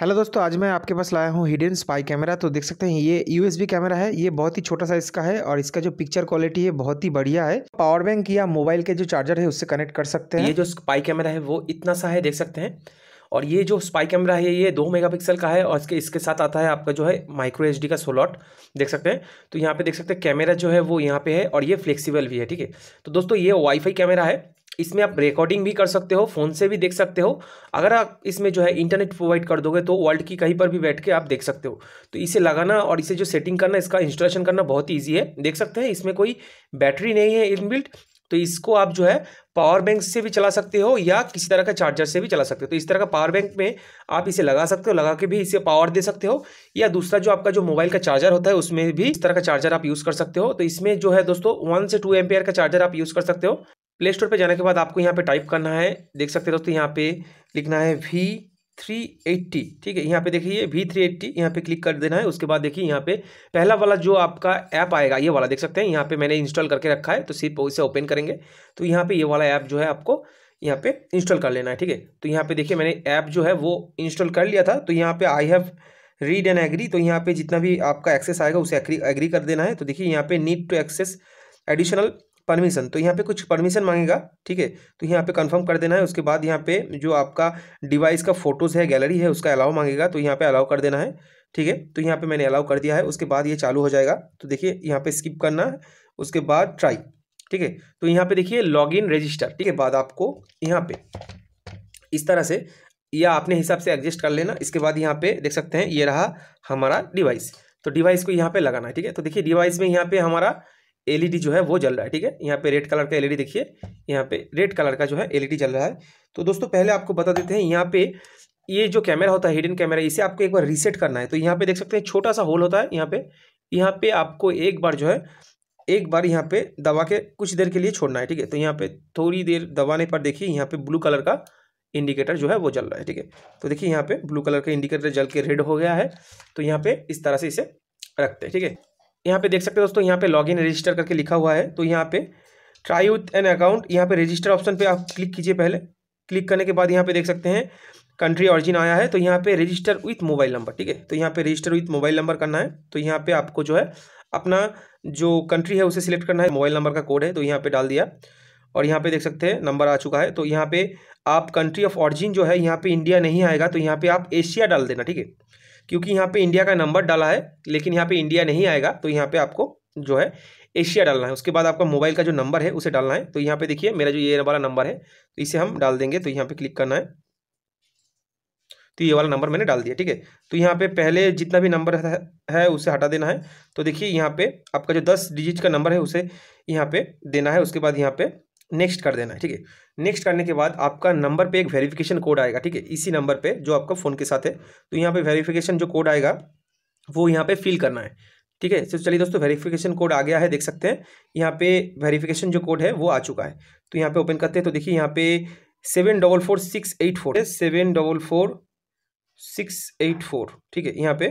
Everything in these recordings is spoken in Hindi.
हेलो दोस्तों आज मैं आपके पास लाया हूँ हिडन स्पाई कैमरा तो देख सकते हैं ये यूएसबी कैमरा है ये बहुत ही छोटा साइज का है और इसका जो पिक्चर क्वालिटी है बहुत ही बढ़िया है पावर बैंक या मोबाइल के जो चार्जर है उससे कनेक्ट कर सकते हैं ये जो स्पाई कैमरा है वो इतना सा है देख सकते हैं और ये जो स्पाई कैमरा है ये दो मेगापिक्सल का है और इसके इसके साथ आता है आपका जो है माइक्रो एच का सोलॉट देख सकते हैं तो यहाँ पे देख सकते हैं कैमरा जो है वो यहाँ पे है और ये फ्लेक्सिबल भी है ठीक है तो दोस्तों ये वाईफाई कैमरा है इसमें आप रिकॉर्डिंग भी कर सकते हो फ़ोन से भी देख सकते हो अगर आप इसमें जो है इंटरनेट प्रोवाइड कर दोगे तो वर्ल्ड की कहीं पर भी बैठ के आप देख सकते हो तो इसे लगाना और इसे जो सेटिंग करना इसका इंस्टॉलेशन करना बहुत ईजी है देख सकते हैं इसमें कोई बैटरी नहीं है इनबिल्ट तो इसको आप जो है पावर बैंक से भी चला सकते हो या किसी तरह का चार्जर से भी चला सकते हो तो इस तरह का पावर बैंक में आप इसे लगा सकते हो लगा के भी इसे पावर दे सकते हो या दूसरा जो आपका जो मोबाइल का चार्जर होता है उसमें भी इस तरह का चार्जर आप यूज़ कर सकते हो तो इसमें जो है दोस्तों वन से टू एम का चार्जर आप यूज़ कर सकते हो प्ले स्टोर पर जाने के बाद आपको यहाँ पे टाइप करना है देख सकते हैं दोस्तों यहाँ पे लिखना है वी थ्री एट्टी ठीक है यहाँ पे देखिए वी थ्री एट्टी यहाँ पे क्लिक कर देना है उसके बाद देखिए यहाँ पे पहला वाला जो आपका ऐप आएगा ये वाला देख सकते हैं यहाँ पे मैंने इंस्टॉल करके रखा है तो सिर्फ इसे ओपन करेंगे तो यहाँ पे ये वाला ऐप जो है आपको यहाँ पे इंस्टॉल कर लेना है ठीक है तो यहाँ पे देखिए मैंने ऐप जो है वो इंस्टॉल कर लिया था तो यहाँ पे I have read and agree तो यहाँ पे जितना भी आपका एक्सेस आएगा उसे एग्री कर देना है तो देखिए यहाँ पे need to access additional permission तो यहाँ पे कुछ परमिशन मांगेगा ठीक है तो यहाँ पे कंफर्म कर देना है उसके बाद यहाँ पे जो आपका डिवाइस का फोटोज़ है गैलरी है उसका अलाउ मांगेगा तो यहाँ पे अलाउ कर देना है ठीक है तो यहाँ पे मैंने अलाउ कर दिया है उसके बाद ये चालू हो जाएगा तो देखिए यहाँ पे स्किप करना है उसके बाद ट्राई ठीक है तो यहाँ पे देखिए लॉग इन रजिस्टर ठीक है बाद आपको यहाँ पे इस तरह से या अपने हिसाब से एडजस्ट कर लेना इसके बाद यहाँ पे देख सकते हैं ये रहा हमारा डिवाइस तो डिवाइस को यहाँ पे लगाना है ठीक है तो देखिए डिवाइस में यहाँ पे हमारा एलईडी जो है वो जल रहा है ठीक है यहाँ पे रेड कलर का एलईडी देखिए यहाँ पे रेड कलर का जो है एलईडी जल रहा है तो दोस्तों पहले आपको बता देते हैं यहाँ पे ये जो कैमरा होता है हिडन कैमरा इसे आपको एक बार रीसेट करना है तो यहाँ पे देख सकते हैं छोटा सा होल होता है यहाँ पे यहाँ पे आपको एक बार जो है एक बार यहाँ पे दबा के कुछ देर के लिए छोड़ना है ठीक है तो यहाँ पे थोड़ी देर दबाने पर देखिए यहाँ पे ब्लू कलर का इंडिकेटर जो है वो जल रहा है ठीक है तो देखिए यहाँ पे ब्लू कलर का इंडिकेटर जल के रेड हो गया है तो यहाँ पे इस तरह से इसे रखते हैं ठीक है यहाँ पे देख सकते हैं दोस्तों यहाँ पे लॉगिन रजिस्टर करके लिखा हुआ है तो यहाँ पे ट्राई विथ एन अकाउंट यहाँ पे रजिस्टर ऑप्शन पे आप क्लिक कीजिए पहले क्लिक करने के बाद यहाँ पे देख सकते हैं कंट्री ऑरिजिन आया है तो यहाँ पे रजिस्टर विथ मोबाइल नंबर ठीक है तो यहाँ पे रजिस्टर विथ मोबाइल नंबर करना है तो यहाँ पे आपको जो है अपना जो कंट्री है उसे सिलेक्ट करना है मोबाइल नंबर का कोड है तो यहाँ पे डाल दिया और यहाँ पे देख सकते हैं नंबर आ चुका है तो यहाँ पे आप कंट्री ऑफ ऑरिजिन जो है यहाँ पे इंडिया नहीं आएगा तो यहाँ पे आप एशिया डाल देना ठीक है क्योंकि यहाँ पे इंडिया का नंबर डाला है लेकिन यहाँ पे इंडिया नहीं आएगा तो यहाँ पे आपको जो है एशिया डालना है उसके बाद आपका मोबाइल का जो नंबर है उसे डालना है तो यहाँ पे देखिए मेरा जो ये वाला नंबर है तो इसे हम डाल देंगे तो यहाँ पे क्लिक करना है तो ये वाला नंबर मैंने डाल दिया ठीक है तो यहाँ पे पहले जितना भी नंबर है उसे हटा देना है तो देखिए यहाँ पे आपका जो दस डिजिट का नंबर है उसे यहाँ पे देना है उसके बाद यहाँ पे नेक्स्ट कर देना है ठीक है नेक्स्ट करने के बाद आपका नंबर पे एक वेरिफिकेशन कोड आएगा ठीक है इसी नंबर पे जो आपका फ़ोन के साथ है तो यहाँ पे वेरिफिकेशन जो कोड आएगा वो यहाँ पे फिल करना है ठीक है तो चलिए दोस्तों वेरिफिकेशन कोड आ गया है देख सकते हैं यहाँ पे वेरिफिकेशन जो कोड है वो आ चुका है तो यहाँ पे ओपन करते हैं तो देखिए यहाँ पे seven double four six eight four seven double four six eight four ठीक है यहाँ पे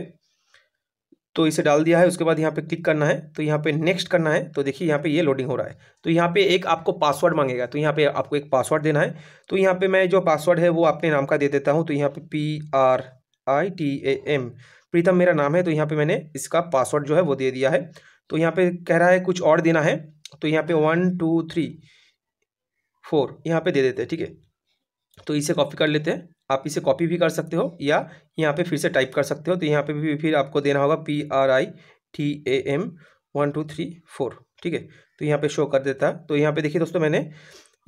तो इसे डाल दिया है उसके बाद यहाँ पे क्लिक करना है तो यहाँ पे नेक्स्ट करना है तो देखिए यहाँ पे ये लोडिंग हो रहा है तो यहाँ पे एक आपको पासवर्ड मांगेगा तो यहाँ पे आपको एक पासवर्ड देना है तो यहाँ पे मैं जो पासवर्ड है वो अपने नाम का दे देता हूँ तो यहाँ पे P R I T A M Pritam मेरा नाम है तो यहाँ पर मैंने इसका पासवर्ड जो है वो दे दिया है तो यहाँ पर कह रहा है कुछ और देना है तो यहाँ पर वन टू थ्री फोर यहाँ पर दे देते हैं ठीक है तो इसे कॉपी कर लेते हैं आप इसे कॉपी भी कर सकते हो या यहाँ पे फिर से टाइप कर सकते हो तो यहाँ पे भी फिर आपको देना होगा P R I T A M one two three four ठीक है तो यहाँ पे शो कर देता है तो यहाँ पे देखिए दोस्तों मैंने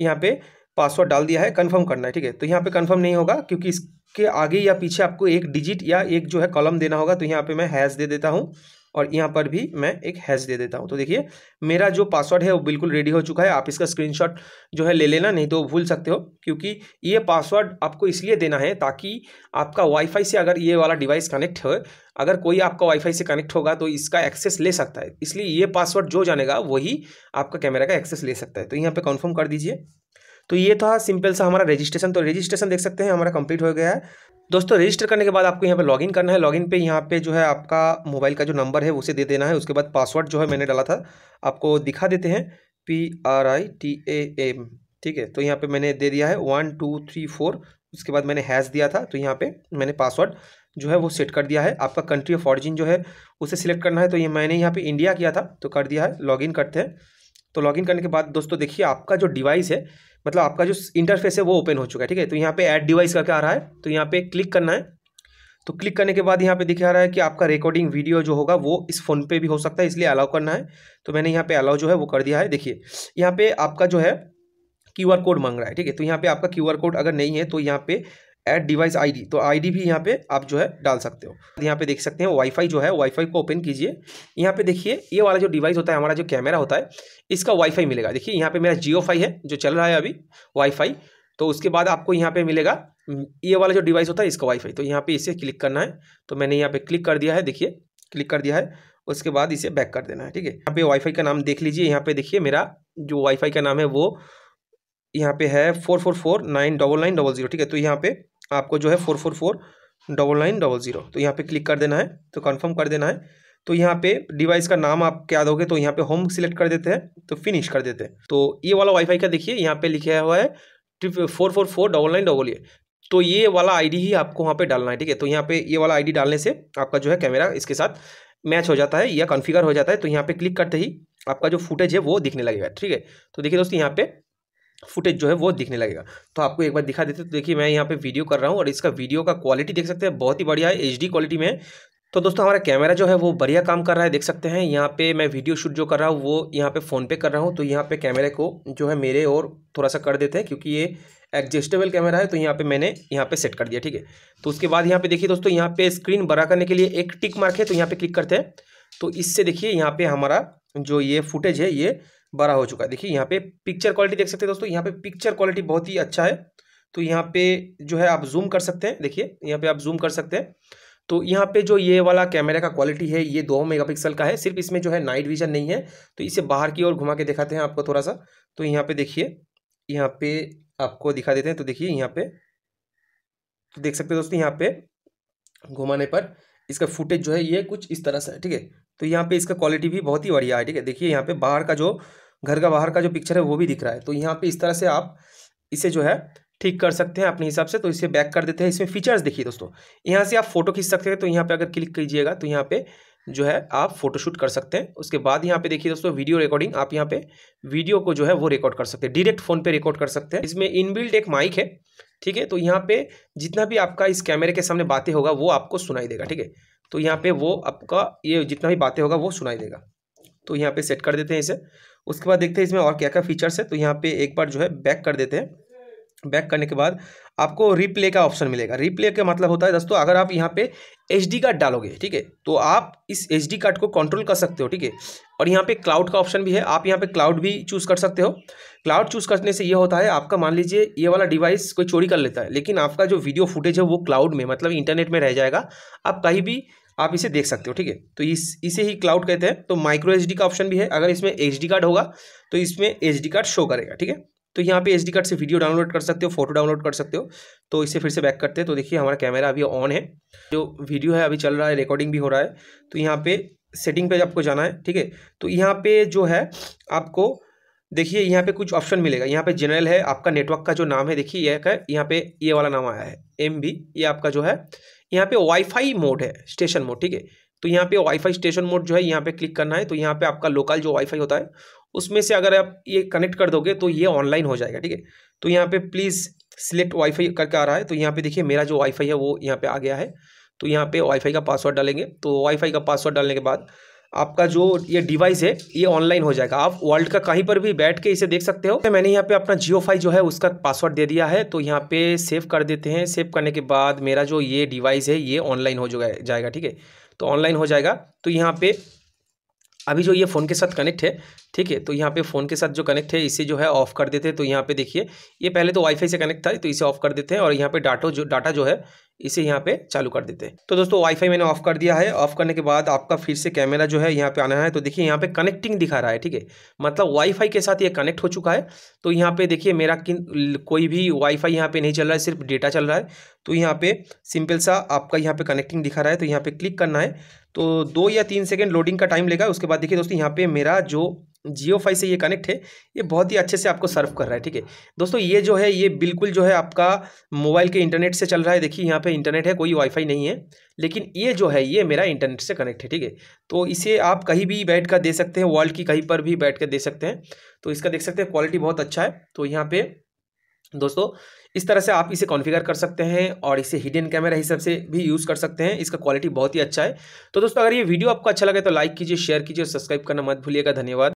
यहाँ पे पासवर्ड डाल दिया है कंफर्म करना है ठीक है तो यहाँ पे कंफर्म नहीं होगा क्योंकि इसके आगे या पीछे आपको एक डिजिट या एक जो है कॉलम देना होगा तो यहाँ पर मैं हैश दे देता हूँ और यहाँ पर भी मैं एक हैश दे देता हूँ तो देखिए मेरा जो पासवर्ड है वो बिल्कुल रेडी हो चुका है आप इसका स्क्रीनशॉट जो है ले लेना नहीं तो भूल सकते हो क्योंकि ये पासवर्ड आपको इसलिए देना है ताकि आपका वाईफाई से अगर ये वाला डिवाइस कनेक्ट हो अगर कोई आपका वाईफाई से कनेक्ट होगा तो इसका एक्सेस ले सकता है इसलिए ये पासवर्ड जो जानेगा वही आपका कैमरा का एक्सेस ले सकता है तो यहाँ पर कन्फर्म कर दीजिए तो ये था सिंपल सा हमारा रजिस्ट्रेशन तो रजिस्ट्रेशन देख सकते हैं हमारा कंप्लीट हो गया है दोस्तों रजिस्टर करने के बाद आपको यहाँ पे लॉगिन करना है लॉगिन पे यहाँ पे जो है आपका मोबाइल का जो नंबर है उसे दे देना है उसके बाद पासवर्ड जो है मैंने डाला था आपको दिखा देते हैं P R I T A M ठीक है तो यहाँ पे मैंने दे दिया है वन टू थ्री फोर उसके बाद मैंने हैश दिया था तो यहाँ पे मैंने पासवर्ड जो है वो सेट कर दिया है आपका कंट्री ऑफ ऑरिजिन जो है उसे सिलेक्ट करना है तो ये मैंने यहाँ पे इंडिया किया था तो कर दिया है लॉगिन करते हैं तो लॉगिन करने के बाद दोस्तों देखिए आपका जो डिवाइस है मतलब आपका जो इंटरफेस है वो ओपन हो चुका है ठीक है तो यहाँ पे ऐड डिवाइस करके आ रहा है तो यहाँ पे क्लिक करना है तो क्लिक करने के बाद यहाँ पे दिखा रहा है कि आपका रिकॉर्डिंग वीडियो जो होगा वो इस फ़ोन पे भी हो सकता है इसलिए अलाउ करना है तो मैंने यहाँ पे अलाउ जो है वो कर दिया है देखिए यहाँ पे आपका जो है क्यू आर कोड मांग रहा है ठीक है तो यहाँ पे आपका क्यू आर कोड अगर नहीं है तो यहाँ पे एट डिवाइस आईडी तो आईडी भी यहाँ पे आप जो है डाल सकते हो यहाँ पे देख सकते हैं वाईफाई जो है वाईफाई को ओपन कीजिए यहाँ पे देखिए ये वाला जो डिवाइस होता है हमारा जो कैमरा होता है इसका वाईफाई मिलेगा देखिए यहाँ पे मेरा जियो फाई है जो चल रहा है अभी वाईफाई तो उसके बाद आपको यहाँ पे मिलेगा ये वाला जो डिवाइस होता है इसका वाईफाई तो यहाँ पे इसे क्लिक करना है तो मैंने यहाँ पे क्लिक कर दिया है देखिए क्लिक कर दिया है उसके बाद इसे बैक कर देना है ठीक है यहाँ पे वाईफाई का नाम देख लीजिए यहाँ पे देखिए मेरा जो वाईफाई का नाम है वो यहाँ पे है four four four nine double nine double zero ठीक है तो यहाँ पे आपको जो है four four four double nine double zero तो यहाँ पे क्लिक कर देना है तो कंफर्म कर देना है तो यहाँ पे डिवाइस का नाम आप क्या दोगे तो यहाँ पे होम सिलेक्ट कर देते हैं तो फिनिश कर देते हैं तो ये वाला वाईफाई का देखिए यहाँ पे लिखा हुआ है triple four four four double nine double ये तो ये वाला आईडी ही आपको वहाँ पे डालना है ठीक है तो यहाँ पे ये वाला आईडी डालने से आपका जो है कैमरा इसके साथ मैच हो जाता है या कॉन्फ़िगर हो जाता है तो यहाँ पे क्लिक करते ही आपका जो फुटेज है वो दिखने लगेगा ठीक है तो देखिए दोस्तों यहाँ पे फुटेज जो है वो दिखने लगेगा तो आपको एक बार दिखा देते तो देखिए मैं यहाँ पे वीडियो कर रहा हूँ और इसका वीडियो का क्वालिटी देख सकते हैं बहुत ही बढ़िया है एच क्वालिटी में तो दोस्तों हमारा कैमरा जो है वो बढ़िया काम कर रहा है देख सकते हैं यहाँ पे मैं वीडियो शूट जो कर रहा हूँ वो यहाँ पे फ़ोन पे कर रहा हूँ तो यहाँ पे कैमरे को जो है मेरे और थोड़ा सा कर देते हैं क्योंकि ये एडजस्टेबल कैमरा है तो यहाँ पे मैंने यहाँ पे सेट कर दिया ठीक है तो उसके बाद यहाँ पे देखिए दोस्तों यहाँ पे स्क्रीन बड़ा करने के लिए एक टिक मार्क है तो यहाँ पे क्लिक करते हैं तो इससे देखिए यहाँ पे हमारा जो ये फुटेज है ये बड़ा हो चुका है देखिए यहाँ पे पिक्चर क्वालिटी देख सकते हैं दोस्तों यहाँ पे पिक्चर क्वालिटी बहुत ही अच्छा है तो यहाँ पे जो है आप जूम कर सकते हैं देखिए यहाँ पे आप जूम कर सकते हैं तो यहाँ पे जो ये वाला कैमरा का क्वालिटी है ये दो मेगापिक्सल का है सिर्फ इसमें जो है नाइट विजन नहीं है तो इसे बाहर की ओर घुमा के दिखाते हैं आपको थोड़ा सा तो यहाँ पे देखिए यहाँ पे आपको दिखा देते हैं तो देखिए यहाँ पे तो देख सकते हो दोस्तों यहाँ पे घुमाने पर इसका फुटेज जो है ये कुछ इस तरह से है ठीक है तो यहाँ पे इसका क्वालिटी भी बहुत ही बढ़िया है ठीक है देखिए यहाँ पे बाहर का जो घर का बाहर का जो पिक्चर है वो भी दिख रहा है तो यहाँ पे इस तरह से आप इसे जो है ठीक कर सकते हैं अपने हिसाब से तो इसे बैक कर देते हैं इसमें फीचर्स देखिए दोस्तों यहाँ से आप फोटो खींच सकते हैं तो यहाँ पे अगर क्लिक कीजिएगा तो यहाँ पे जो है आप फोटोशूट कर सकते हैं उसके बाद यहाँ पे देखिए दोस्तों वीडियो रिकॉर्डिंग आप यहाँ पे वीडियो को जो है वो रिकॉर्ड कर सकते हैं डायरेक्ट फोन पे रिकॉर्ड कर सकते हैं इसमें इनबिल्ट एक माइक है ठीक है तो यहाँ पे जितना भी आपका इस कैमरे के सामने बातें होगा वो आपको सुनाई देगा ठीक है तो यहाँ पे वो आपका ये जितना भी बातें होगा वो सुनाई देगा तो यहाँ पे सेट कर देते हैं इसे उसके बाद देखते हैं इसमें और क्या क्या फीचर्स है तो यहाँ पे एक बार जो है बैक कर देते हैं बैक करने के बाद आपको रीप्ले का ऑप्शन मिलेगा रीप्ले का मतलब होता है दोस्तों अगर आप यहाँ पे एच डी कार्ड डालोगे ठीक है तो आप इस एच डी कार्ड को कंट्रोल कर सकते हो ठीक है और यहाँ पे क्लाउड का ऑप्शन भी है आप यहाँ पे क्लाउड भी चूज़ कर सकते हो क्लाउड चूज़ करने से ये होता है आपका मान लीजिए ये वाला डिवाइस कोई चोरी कर लेता है लेकिन आपका जो वीडियो फुटेज है वो क्लाउड में मतलब इंटरनेट में रह जाएगा आप कहीं भी आप इसे देख सकते हो ठीक है तो इस इसे ही क्लाउड कहते हैं तो माइक्रो एच का ऑप्शन भी है अगर इसमें एच कार्ड होगा तो इसमें एच कार्ड शो करेगा ठीक है तो यहाँ पे एच कार्ड से वीडियो डाउनलोड कर सकते हो फोटो डाउनलोड कर सकते हो तो इसे फिर से बैक करते हैं तो देखिए हमारा कैमरा अभी ऑन है जो वीडियो है अभी चल रहा है रिकॉर्डिंग भी हो रहा है तो यहाँ पे सेटिंग पे आपको जाना है ठीक है तो यहाँ पे जो है आपको देखिए यहाँ पे कुछ ऑप्शन मिलेगा यहाँ पे जनरल है आपका नेटवर्क का जो नाम है देखिए यह यहाँ पे ये वाला नाम आया है एम ये आपका जो है यहाँ पे वाईफाई मोड है स्टेशन मोड ठीक है तो यहाँ पे वाईफाई स्टेशन मोड जो है यहाँ पे क्लिक करना है तो यहाँ पे आपका लोकल जो वाईफाई होता है उसमें से अगर आप ये कनेक्ट कर दोगे तो ये ऑनलाइन हो जाएगा ठीक है तो यहाँ पे प्लीज़ सिलेक्ट वाईफाई करके आ रहा है तो यहाँ पे देखिए मेरा जो वाईफाई है वो यहाँ पे आ गया है तो यहाँ पे वाईफाई का पासवर्ड डालेंगे तो वाईफाई का पासवर्ड डालने के बाद आपका जो ये डिवाइस है ये ऑनलाइन हो जाएगा आप वर्ल्ड का कहीं पर भी बैठ के इसे देख सकते हो मैंने यहाँ पे अपना जियो फाइव जो है उसका पासवर्ड दे दिया है तो यहाँ पे सेव कर देते हैं सेव करने के बाद मेरा जो ये डिवाइस है ये ऑनलाइन हो जाएगा ठीक है तो ऑनलाइन हो जाएगा तो यहाँ पे अभी जो ये फ़ोन के साथ कनेक्ट है ठीक है तो यहाँ पे फ़ोन के साथ जो कनेक्ट है इसे जो है ऑफ़ कर देते हैं तो यहाँ पे देखिए ये पहले तो वाईफाई से कनेक्ट था तो इसे ऑफ़ कर देते हैं और यहाँ पे डाटो जो डाटा जो है इसे यहाँ पे चालू कर देते हैं तो दोस्तों वाईफाई मैंने ऑफ कर दिया है ऑफ करने के बाद आपका फिर से कैमरा जो है यहाँ पे आना है तो देखिए यहाँ पे कनेक्टिंग दिखा रहा है ठीक है मतलब वाईफाई के साथ ये कनेक्ट हो चुका है तो यहाँ पे देखिए मेरा किन कोई भी वाईफाई यहाँ पे नहीं चल रहा है सिर्फ डेटा चल रहा है तो यहाँ पे सिंपल सा आपका यहाँ पे कनेक्टिंग दिखा रहा है तो यहाँ पे क्लिक करना है तो दो या तीन सेकेंड लोडिंग का टाइम लेगा उसके बाद देखिए दोस्तों यहाँ पे मेरा जो जियो फाई से ये कनेक्ट है ये बहुत ही अच्छे से आपको सर्व कर रहा है ठीक है दोस्तों ये जो है ये बिल्कुल जो है आपका मोबाइल के इंटरनेट से चल रहा है देखिए यहाँ पे इंटरनेट है कोई वाईफाई नहीं है लेकिन ये जो है ये मेरा इंटरनेट से कनेक्ट है ठीक है तो इसे आप कहीं भी बैठ कर दे सकते हैं वर्ल्ड की कहीं पर भी बैठ कर दे सकते हैं तो इसका देख सकते हैं क्वालिटी बहुत अच्छा है तो यहाँ पर दोस्तों इस तरह से आप इसे कॉन्फ़िगर कर सकते हैं और इसे हिडन कैमरा हिसाब से भी यूज़ कर सकते हैं इसका क्वालिटी बहुत ही अच्छा है तो दोस्तों अगर ये वीडियो आपको अच्छा लगे तो लाइक कीजिए शेयर कीजिए सब्सक्राइब करना मत भूलिएगा धन्यवाद